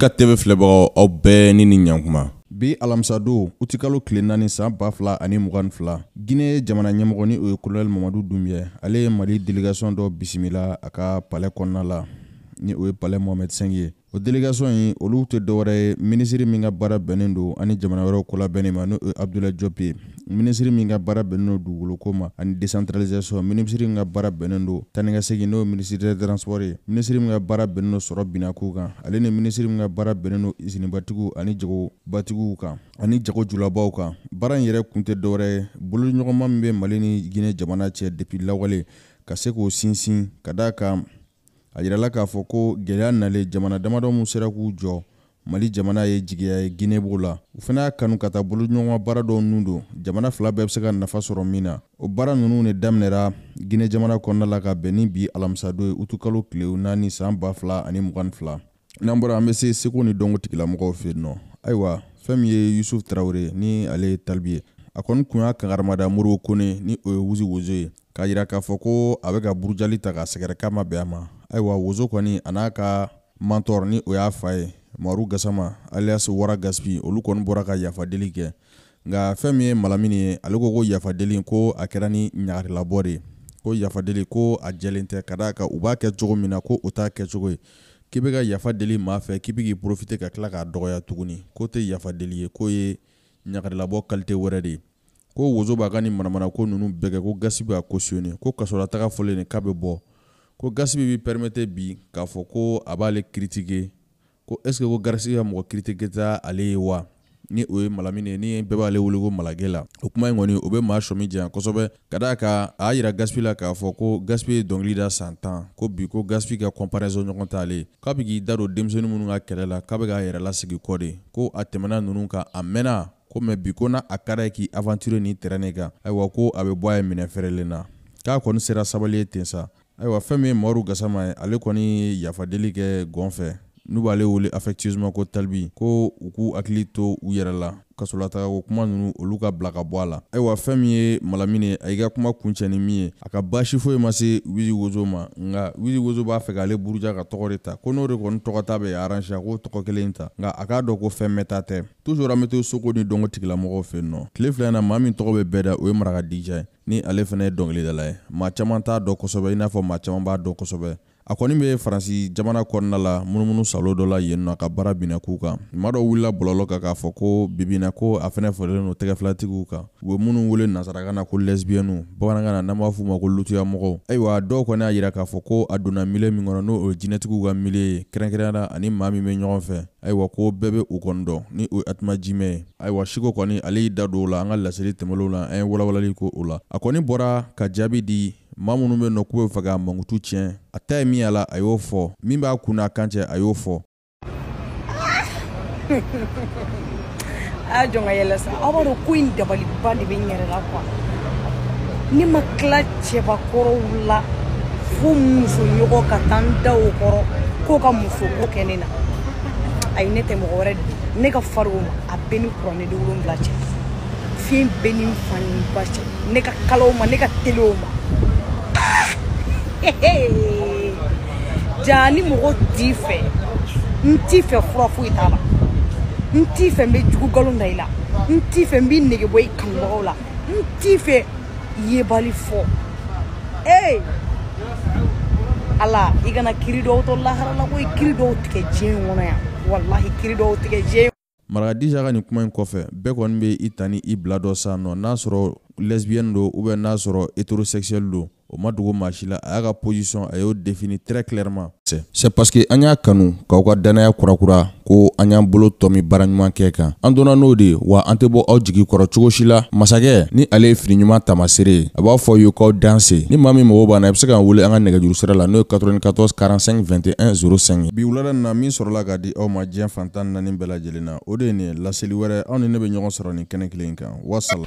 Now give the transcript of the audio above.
ka tv filɛbagaw aw bɛɛ ni ni ɲankuma bi alamisadon utikalo tile naani san ba fila ani mugani fila gine jamana ɲɛmɔgɔ ni o ye kolonɛl mamadu dunbiyɛ ale ye mali delegasiɔn dɔ bisimila a ka palɛ kɔnɔna la ni o ye palɛ mohamɛd sɛngi ye o délégation in olu tɛ dɔwɛrɛ ye minisiri min ka baara bɛnnen don ani jamana wɛrɛw ko labɛnnen ma n'o ye abdulayi ye minisiri min ka baara bɛnnen don dugukoloko ma ani décentralisation minisiri min ka baara bɛnnen don tani ka segin n'o ye minisiri des transports ye minisiri min ka baara bɛnnen don sɔrɔ binako kan ale ni minisiri min ka baara bɛnnen don isinibatigiw ani jagobatigiw kan ani jago julabaw kan baara in yɛrɛ kun tɛ dɔwɛrɛ ye boloɲɔgɔnma min bɛ mali ni guinée jamana cɛ depuis lawale ka se k'o sinsin ka d'a kan a yirala k'a fɔ ko gɛlɛya nale jamana damadɔ mu sera k'u jɔ mali jamana ye jigiya ye gine b'o la u fana y'a kanu ka taa boloɲɔgɔn baara dɔw nu don jamana fila bɛɛ be se ka nafa sɔrɔ min na o baara nunu ne daminɛra gine jamana kɔnɔna la ka bɛn ni bi alamisado ye utukalo kilew naani saan ba fila ani mugani fila n'an bɔra an be se seko ni dɔnko tigilamɔgɔw fe nɔ ayiwa fɛɛn min ye yusuf tarawure ni ale ye talibi ye a kɔni kun y'a kangaramada moriw kone ni o ye wuzi wozo ye k'a yira k'a fɔ ko a be ka burujali ta k'a sɛgɛrɛ k'a ma bɛn a ma ayiwa wozo kɔni a n'a ka mantɔr ni o y'a fa ye maru gasama alias wara gaspi olu kɔni bɔra ka yafadeli kɛ nka fɛn min ye malamini ye ale ko ko yafadeli ko a kɛra ni ɲagarilabɔ de ye ko yafadeli ko a jɛlen tɛ ka d'a kan u b'a kɛ cogo min na ko o t'a kɛcogo ye k'i bɛ ka yafa deli maa fɛ k'i bɛ k'i porofite ka tila k'a dɔgɔya tuguni ko tɛ yafa deli ye ko ye ɲagarilabɔ kalite wɛrɛ de ko wozo b'a ka ni manamana ko nunu bɛɛ kɛ ko gasi b'a ko soni ko kasolataga fɔlen nin k'a bɛ bɔ ko gasibi bi pɛrimete bi k'a fɔ ko a b'ale kiritike ko eske ko garisi ka mɔgɔ kiritike ta ale ye wa ni o ye malamini ye ni bɛɛ b'ale wele ko malage la o kuma in kɔni o bɛ maa sɔmi janya kosɛbɛ ka d'a kan a y'a yira gasipi la k'a fɔ ko gasipi ye dɔnkili da san tan ko bi ko gasipi ka kɔnparɛzɔn ɲɔgɔn t'ale k'a bɛ k'i da don denmisɛnnin minnu ka kɛlɛ la k'a bɛ k'a yɛrɛ lasigi kɔ de ko a tɛmɛna ninnu kan a mɛnna ko mɛ bi ko n'a a ka d'a ye k'i avanture nin tɛrɛn ne kan ayiwa ko a bɛ bɔ a ye minɛ fɛrɛlen na k'a kɔni sera sabali ye ten sa ayiwa fɛn min ye Umaru Gasama ye ale kɔni ye yafadeli kɛ gɔn fɛ n'u b'ale wele affectueusement ko talibi ko u k'u hakili to u yɛrɛ la kasolataga ko kuma nunu olu ka bila ka bɔ a la ayiwa fɛn min ye malami ne a y'i ka kuma kuncɛ ni min ye a ka baasi foyi ma se wizi wozo ma nka wizi wozo b'a fɛ k'ale buruja ka tɔgɔ de ta ko n'o de kɔni tɔgɔta bɛ aranse a k'o tɔgɔ kelen ta nka a k'a dɔn ko fɛn mɛta tɛ tuzur an be to sogo ni dɔngo tigilamɔgɔw fɛ yen nɔ tile fila na maa min tɔgɔ bɛ bɛɛ da o ye maraka dija ye ni ale fɛnɛ ye dɔngilidala ye ma caaman t'a dɔn kosɛbɛ i n'a fɔ ma caaman b'a dɔn kosɛbɛ a kɔni be faransi jamana kɔnna la munumunu salo dɔ la yen nɔ ka baara binna k'u kan maa dɔ wulila bɔlɔlɔ kan k'a fɔ ko bibina ko a fɛnɛ fɔlen don tɛgɛfilatigiw kan u be minnu wele nasaraka na ko lesbiyɛnnu bamanankan na n'an b'a f'u ma ko lutuyamɔgɔw ayiwa dɔw kɔni a yira k'a fɔ ko a donna miliye min kɔnɔ n'o ye jinɛtigiw ka miliye ye kɛrɛnkɛrɛnnenya ani maa min be ɲɔgɔn fɛ ayiwa ko bɛɛ bɛ u kɔni dɔn ni o ye atuma jimɛ ye ayiwa siko kɔni ale y'i da do o la an ka laseli tɛmɛlow la an ye walawalali ko o la a kɔni bɔra ka jaabi di maa minnu bɛ nɔ k'u bɛ fɛ ka mankutu tiɲɛ a ta ye min y'a la a y'o fɔ min b'a kun n'a kan cɛ a y'o fɔ. a jɔn ka yɛlɛ sa aw b'a dɔn ko in dabaliban de bɛ n yɛrɛ la kuwa ne ma tila cɛbakɔrɔw la fo musoɲɔgɔn ka taa n da o kɔrɔ k'o ka musoko kɛ ne na ayi ne tɛ mɔgɔ wɛrɛ ne ka fari o ma a bɛɛ ni kuranɛ de wolonwula cɛ fiɲɛ bɛɛ ni n fa ni n ba cɛ ne ka kala o ma ne ka teli o ma jaa ni mɔgɔ t'i fɛ n t'i fɛ fura foyi e t'a e la n t'i fɛ n bɛ jugu e nkalon da i la n t'i fɛ n b'i nege bɔ i kanubagaw la n t'i fɛ yebali fɔ ee ala i kana kiri dɔw to laharala ko i kiri dɔw tigɛ diɲɛ in kɔnɔ yan walahi kiri dɔw tigɛ diɲɛ marakadija ka nin kuma in kɔfɛ bɛɛ kɔni bɛ i ta ni i bila dɔ sa nɔ n'a sɔrɔ lesbiyɛni don n'a sɔrɔ heterosexuel don o ma dogo maa si la a y'a ka posisɔn a y'o defini très clairement c'est parce que an y'a kanu k'aw ka dannaya kurakura ko an y'an bolo tɔ min baaraɲuman kɛ kan an donna n'o de wa an tɛ bɔ aw jigi kɔrɔ cogo si la masakɛ ni ale ye finiɲuman taamasere ye a b'a fɔ ye k'aw danse ni maa min mago banna i be se k'an wele an ka nɛgɛjuru sira la n'o ye 94 45 21 05 ye bi wulada nin na min sɔrɔla k'a di aw ma diɲɛ fantan naani bɛɛ lajɛlen na o de ye nin ye laseli wɛrɛ aw ni ne be ɲɔgɔn sɔrɔ nin kɛnɛ kelen kan wasala